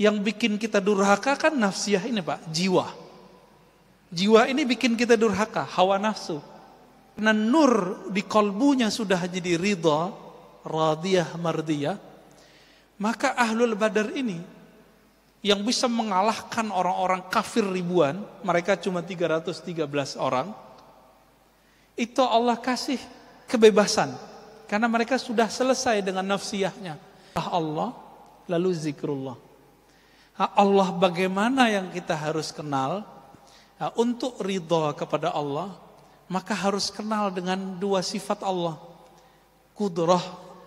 Yang bikin kita durhaka kan nafsiyah ini Pak, jiwa. Jiwa ini bikin kita durhaka, hawa nafsu. Karena nur di kolbunya sudah jadi ridha, radiyah mardiyah. Maka ahlul badar ini yang bisa mengalahkan orang-orang kafir ribuan, mereka cuma 313 orang. Itu Allah kasih kebebasan karena mereka sudah selesai dengan nafsiyahnya. Allah lalu zikrullah. Allah bagaimana yang kita harus kenal untuk ridho kepada Allah maka harus kenal dengan dua sifat Allah kudrah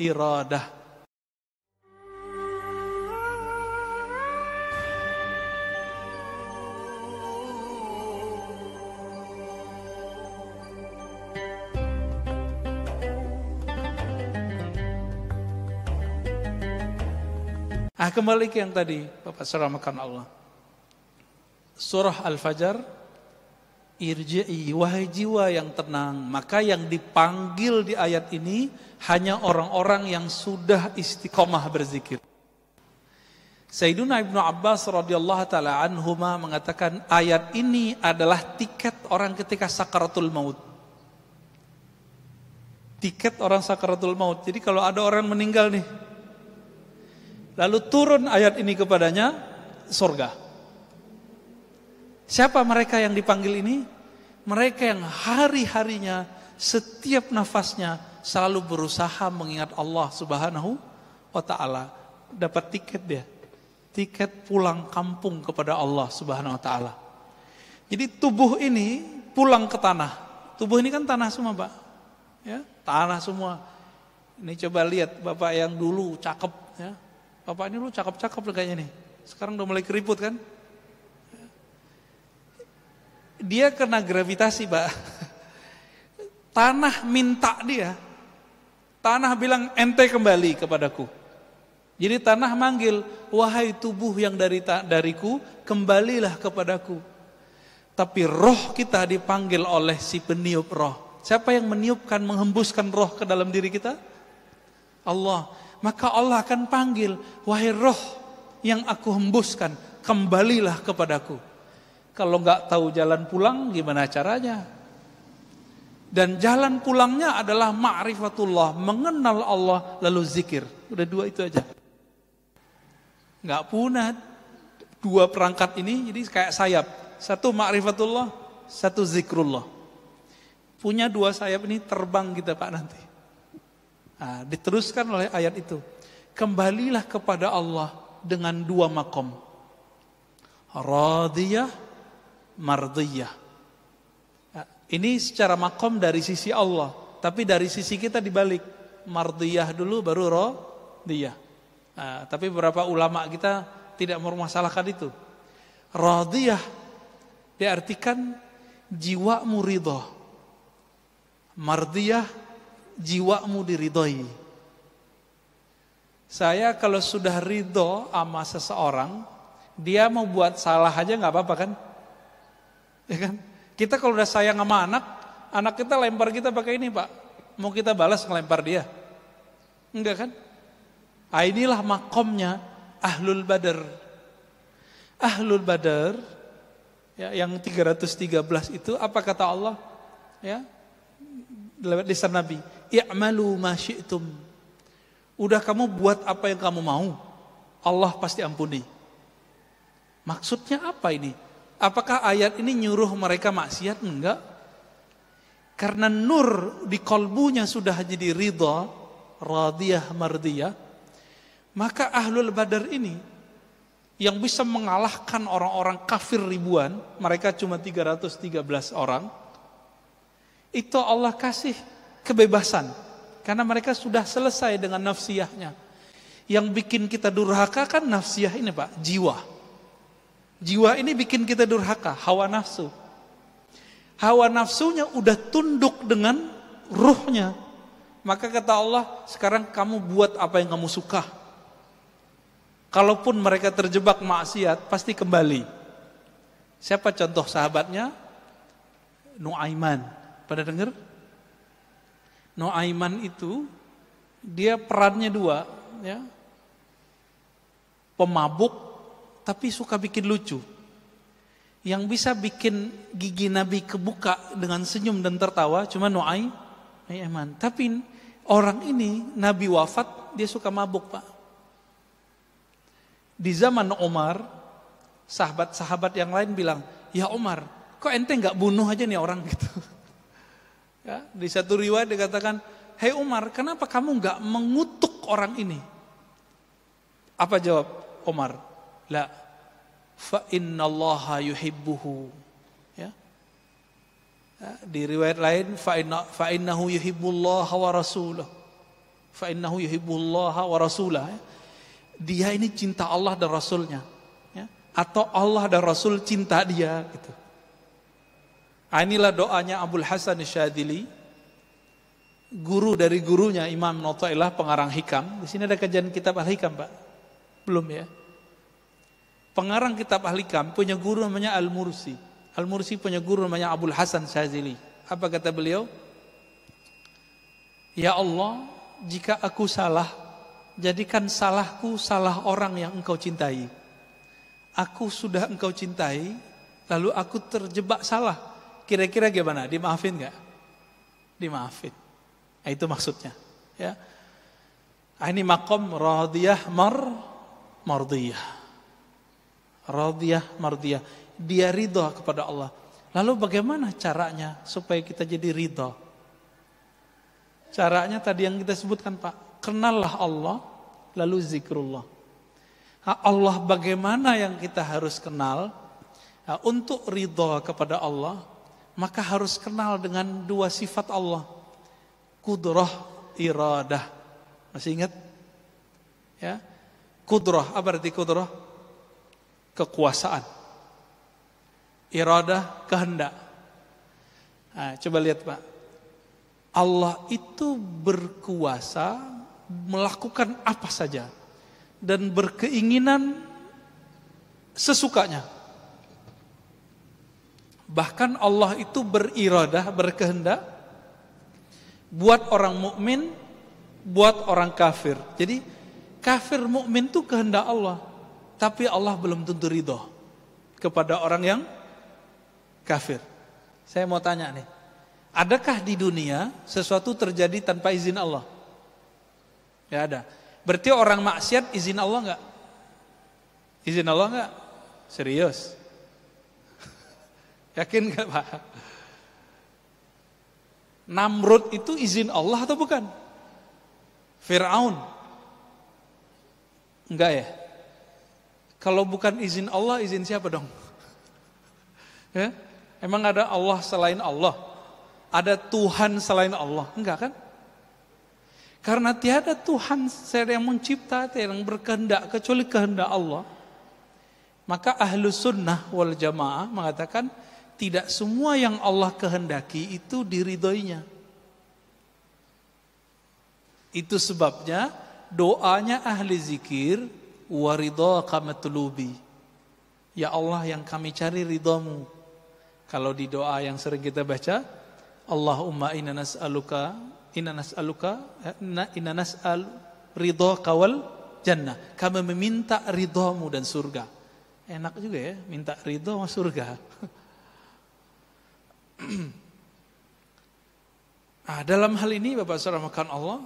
iradah Ah kembali ke yang tadi Bapak seramakan Allah. Surah al fajar Irji'i wahai jiwa yang tenang Maka yang dipanggil di ayat ini Hanya orang-orang yang sudah istiqomah berzikir Sayyiduna Ibnu Abbas radhiyallahu taala anhuma mengatakan ayat ini adalah tiket orang ketika sakaratul maut. Tiket orang sakaratul maut. Jadi kalau ada orang meninggal nih, Lalu turun ayat ini kepadanya surga. Siapa mereka yang dipanggil ini? Mereka yang hari-harinya setiap nafasnya selalu berusaha mengingat Allah Subhanahu wa taala. Dapat tiket dia. Tiket pulang kampung kepada Allah Subhanahu wa taala. Jadi tubuh ini pulang ke tanah. Tubuh ini kan tanah semua, Pak. Ya, tanah semua. Ini coba lihat Bapak yang dulu cakep ya. Bapak ini lu cakep-cakep kayaknya nih. Sekarang udah mulai keriput kan? Dia kena gravitasi, Pak. Tanah minta dia. Tanah bilang ente kembali kepadaku. Jadi tanah manggil, wahai tubuh yang dari dariku, kembalilah kepadaku. Tapi roh kita dipanggil oleh si peniup roh. Siapa yang meniupkan, menghembuskan roh ke dalam diri kita? Allah maka Allah akan panggil, wahai roh yang aku hembuskan, kembalilah kepadaku. Kalau nggak tahu jalan pulang, gimana caranya? Dan jalan pulangnya adalah ma'rifatullah, mengenal Allah, lalu zikir. Udah dua itu aja. Nggak punah dua perangkat ini, jadi kayak sayap. Satu ma'rifatullah, satu zikrullah. Punya dua sayap ini terbang kita Pak nanti. Nah, diteruskan oleh ayat itu. Kembalilah kepada Allah dengan dua makom. Radiyah, mardiyah. Nah, ini secara makom dari sisi Allah. Tapi dari sisi kita dibalik. Mardiyah dulu baru radiyah. Nah, tapi beberapa ulama kita tidak mempermasalahkan itu. Radiyah diartikan jiwa muridah. Mardiyah jiwamu diridhoi. Saya kalau sudah ridho sama seseorang, dia mau buat salah aja nggak apa-apa kan? Ya kan? Kita kalau udah sayang sama anak, anak kita lempar kita pakai ini pak. Mau kita balas ngelempar dia? Enggak kan? Nah, inilah makomnya Ahlul Badar. Ahlul Badar ya, yang 313 itu apa kata Allah? Ya, lewat lisan Nabi i'malu ma syi'tum. Udah kamu buat apa yang kamu mau, Allah pasti ampuni. Maksudnya apa ini? Apakah ayat ini nyuruh mereka maksiat? Enggak. Karena nur di kolbunya sudah jadi ridha, radiyah mardiyah, maka ahlul badar ini yang bisa mengalahkan orang-orang kafir ribuan, mereka cuma 313 orang, itu Allah kasih kebebasan. Karena mereka sudah selesai dengan nafsiyahnya. Yang bikin kita durhaka kan nafsiyah ini Pak, jiwa. Jiwa ini bikin kita durhaka, hawa nafsu. Hawa nafsunya udah tunduk dengan ruhnya. Maka kata Allah, sekarang kamu buat apa yang kamu suka. Kalaupun mereka terjebak maksiat, pasti kembali. Siapa contoh sahabatnya? Nuaiman. Pada dengar? Noaiman itu dia perannya dua, ya. Pemabuk tapi suka bikin lucu. Yang bisa bikin gigi Nabi kebuka dengan senyum dan tertawa cuma Noai, Noaiman. Tapi orang ini Nabi wafat dia suka mabuk, Pak. Di zaman Omar sahabat-sahabat yang lain bilang, "Ya Omar, kok ente nggak bunuh aja nih orang gitu?" Ya, di satu riwayat dikatakan, Hei Umar, kenapa kamu nggak mengutuk orang ini? Apa jawab Umar? La, fa inna Allah yuhibbuhu. Ya. ya. Di riwayat lain, fa, inna, fa innahu yuhibbullaha wa rasulah. Fa innahu yuhibbullaha wa rasulah. Ya. Dia ini cinta Allah dan Rasulnya. Ya. Atau Allah dan Rasul cinta dia. Gitu. Ah, inilah doanya Abdul Hasan Syadili, guru dari gurunya Imam Notailah pengarang Hikam. Di sini ada kajian kitab Al-Hikam, Pak. Belum ya. Pengarang kitab Al-Hikam punya guru namanya Al-Mursi. Al-Mursi punya guru namanya Abdul Hasan Syadili. Apa kata beliau? Ya Allah, jika aku salah, jadikan salahku salah orang yang engkau cintai. Aku sudah engkau cintai, lalu aku terjebak salah Kira-kira gimana? Dimaafin nggak? Dimaafin. Nah, itu maksudnya. Ya. Ah, ini makom radiyah mar mardiyah. Radiyah mardiyah. Dia ridho kepada Allah. Lalu bagaimana caranya supaya kita jadi ridho? Caranya tadi yang kita sebutkan Pak. Kenallah Allah, lalu zikrullah. Ah, Allah bagaimana yang kita harus kenal? Ah, untuk ridho kepada Allah, maka harus kenal dengan dua sifat Allah. kudroh iradah. Masih ingat? Ya. kudroh. apa arti kudroh? Kekuasaan. Iradah, kehendak. Nah, coba lihat Pak. Allah itu berkuasa melakukan apa saja dan berkeinginan sesukanya. Bahkan Allah itu beriradah, berkehendak buat orang mukmin, buat orang kafir. Jadi kafir mukmin itu kehendak Allah, tapi Allah belum tentu ridho kepada orang yang kafir. Saya mau tanya nih, adakah di dunia sesuatu terjadi tanpa izin Allah? Ya ada. Berarti orang maksiat izin Allah nggak? Izin Allah nggak? Serius? Yakin gak Pak? Namrud itu izin Allah atau bukan? Fir'aun. Enggak ya? Kalau bukan izin Allah, izin siapa dong? ya? Emang ada Allah selain Allah? Ada Tuhan selain Allah? Enggak kan? Karena tiada Tuhan yang mencipta, yang berkehendak kecuali kehendak Allah. Maka ahlu sunnah wal jamaah mengatakan tidak semua yang Allah kehendaki itu diridhoinya. Itu sebabnya doanya ahli zikir waridho kamatulubi. Ya Allah yang kami cari ridhomu. Kalau di doa yang sering kita baca, Allahumma inna nas'aluka inna nas'aluka inna nas'al ridho kawal jannah. Kami meminta ridhomu dan surga. Enak juga ya, minta ridho sama surga. nah, dalam hal ini Bapak Saudara makan Allah,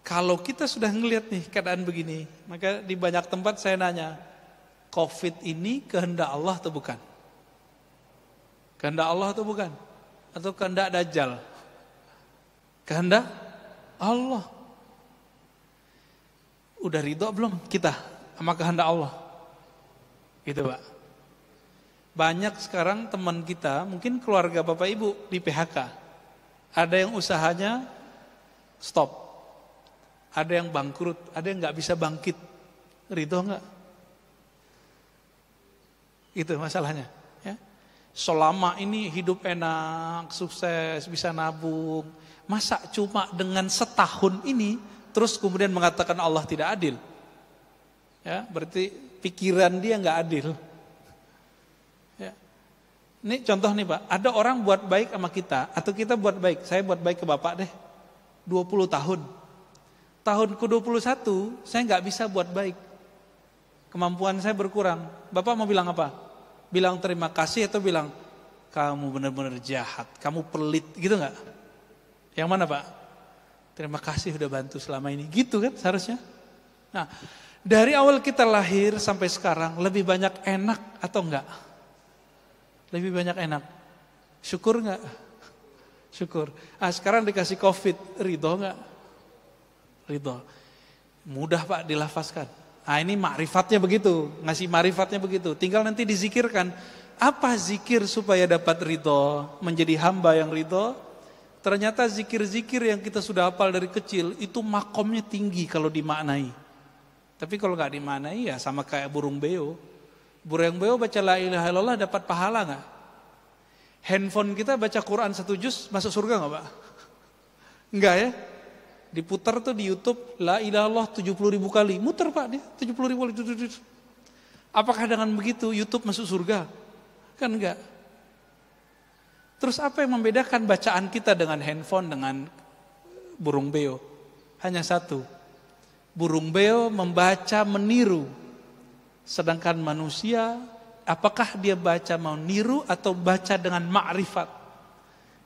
kalau kita sudah ngelihat nih keadaan begini, maka di banyak tempat saya nanya, COVID ini kehendak Allah atau bukan? Kehendak Allah atau bukan? Atau kehendak Dajjal? Kehendak Allah. Udah ridho belum kita sama kehendak Allah? Gitu Pak. Banyak sekarang teman kita, mungkin keluarga Bapak Ibu di PHK. Ada yang usahanya stop. Ada yang bangkrut, ada yang nggak bisa bangkit. Ridho nggak? Itu masalahnya. Ya. Selama ini hidup enak, sukses, bisa nabung. Masa cuma dengan setahun ini terus kemudian mengatakan Allah tidak adil? Ya, berarti pikiran dia nggak adil. Ini contoh nih Pak, ada orang buat baik sama kita atau kita buat baik, saya buat baik ke Bapak deh. 20 tahun. Tahun ke-21 saya nggak bisa buat baik. Kemampuan saya berkurang. Bapak mau bilang apa? Bilang terima kasih atau bilang kamu benar-benar jahat, kamu pelit gitu nggak? Yang mana Pak? Terima kasih udah bantu selama ini. Gitu kan seharusnya? Nah, dari awal kita lahir sampai sekarang lebih banyak enak atau enggak? Lebih banyak enak. Syukur nggak? Syukur. Ah sekarang dikasih covid, ridho nggak? Ridho. Mudah pak dilafaskan. Ah ini makrifatnya begitu, ngasih makrifatnya begitu. Tinggal nanti dizikirkan. Apa zikir supaya dapat ridho, menjadi hamba yang ridho? Ternyata zikir-zikir yang kita sudah hafal dari kecil itu makomnya tinggi kalau dimaknai. Tapi kalau nggak dimaknai ya sama kayak burung beo, Burang beo baca la ilaha illallah dapat pahala nggak? Handphone kita baca Quran satu juz masuk surga nggak pak? Enggak ya? Diputar tuh di YouTube la ilaha illallah tujuh puluh ribu kali, muter pak dia tujuh puluh ribu kali. Apakah dengan begitu YouTube masuk surga? Kan enggak. Terus apa yang membedakan bacaan kita dengan handphone dengan burung beo? Hanya satu. Burung beo membaca meniru Sedangkan manusia, apakah dia baca mau niru atau baca dengan makrifat?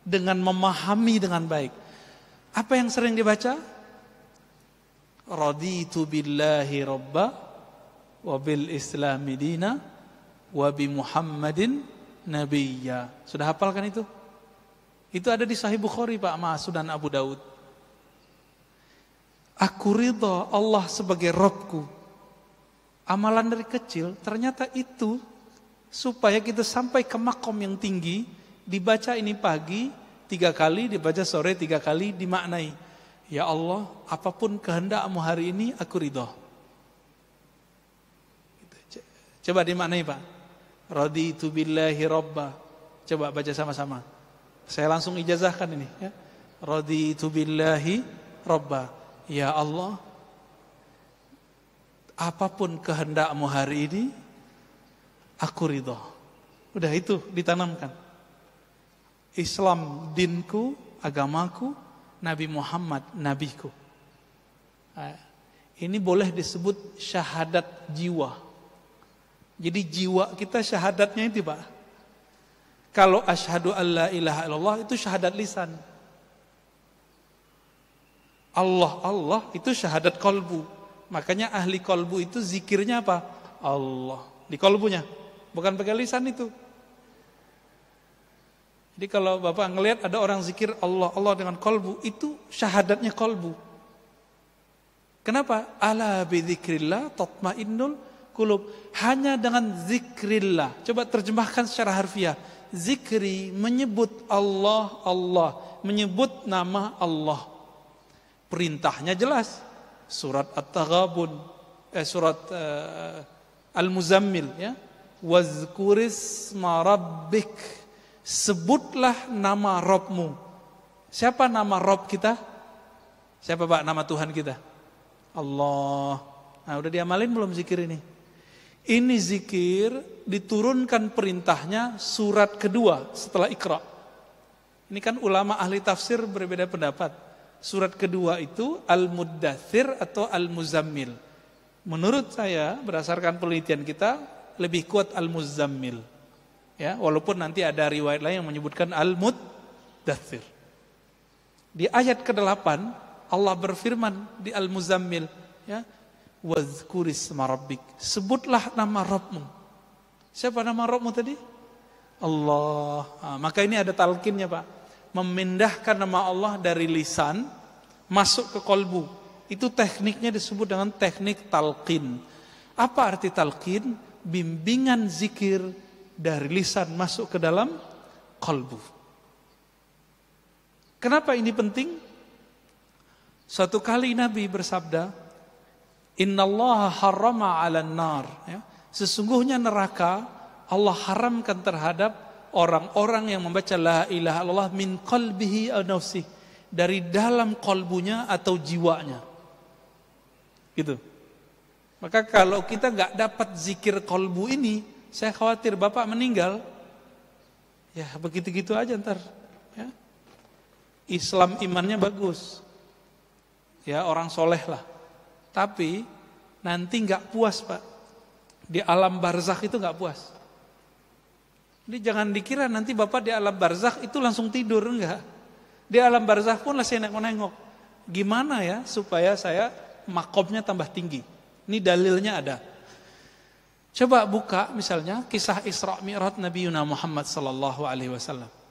Dengan memahami dengan baik. Apa yang sering dibaca? Raditu billahi robba wa bil islami dina wa bi muhammadin nabiyya. Sudah hafalkan itu? Itu ada di Sahih Bukhari Pak Mas dan Abu Daud. Aku ridha Allah sebagai Robku Amalan dari kecil ternyata itu supaya kita sampai ke makom yang tinggi dibaca ini pagi tiga kali dibaca sore tiga kali dimaknai ya Allah apapun kehendakmu hari ini aku ridho gitu. coba dimaknai pak rodi itu billahi robba coba baca sama-sama saya langsung ijazahkan ini ya itu billahi robba ya Allah apapun kehendakmu hari ini, aku ridho. Udah itu ditanamkan. Islam dinku, agamaku, Nabi Muhammad nabiku. Eh, ini boleh disebut syahadat jiwa. Jadi jiwa kita syahadatnya itu Pak. Kalau asyhadu alla ilaha illallah itu syahadat lisan. Allah Allah itu syahadat kalbu. Makanya ahli kolbu itu zikirnya apa? Allah. Di kolbunya. Bukan pakai lisan itu. Jadi kalau Bapak ngelihat ada orang zikir Allah, Allah dengan kolbu, itu syahadatnya kolbu. Kenapa? Ala bidzikrillah tatmainnul kulub. Hanya dengan zikrillah. Coba terjemahkan secara harfiah. Zikri menyebut Allah, Allah. Menyebut nama Allah. Perintahnya jelas surat At-Taghabun, eh, surat uh, Al-Muzammil ya. Wazkuris marabbik. Sebutlah nama Robmu. Siapa nama Rob kita? Siapa Pak nama Tuhan kita? Allah. Nah, udah diamalin belum zikir ini? Ini zikir diturunkan perintahnya surat kedua setelah Iqra. Ini kan ulama ahli tafsir berbeda pendapat. Surat kedua itu Al-Muddathir atau Al-Muzammil. Menurut saya berdasarkan penelitian kita lebih kuat Al-Muzammil. Ya, walaupun nanti ada riwayat lain yang menyebutkan Al-Muddathir. Di ayat ke-8 Allah berfirman di Al-Muzammil, ya, wazkuris marabbik. Sebutlah nama Rabbmu. Siapa nama Rabbmu tadi? Allah. Nah, maka ini ada talkinnya Pak memindahkan nama Allah dari lisan masuk ke kolbu. Itu tekniknya disebut dengan teknik talqin. Apa arti talqin? Bimbingan zikir dari lisan masuk ke dalam kolbu. Kenapa ini penting? Suatu kali Nabi bersabda, inna Allah harama ala nar. Ya, sesungguhnya neraka Allah haramkan terhadap orang-orang yang membaca la ilaha illallah min qalbihi aw nafsi dari dalam kolbunya atau jiwanya. Gitu. Maka kalau kita nggak dapat zikir kolbu ini, saya khawatir bapak meninggal. Ya begitu-gitu aja ntar. Ya. Islam imannya bagus. Ya orang soleh lah. Tapi nanti nggak puas pak. Di alam barzakh itu nggak puas. Jadi jangan dikira nanti Bapak di alam barzakh itu langsung tidur, enggak. Di alam barzakh pun lah saya nengok-nengok. Gimana ya supaya saya makobnya tambah tinggi. Ini dalilnya ada. Coba buka misalnya kisah Isra Mi'raj Nabi Yuna Muhammad sallallahu alaihi wasallam.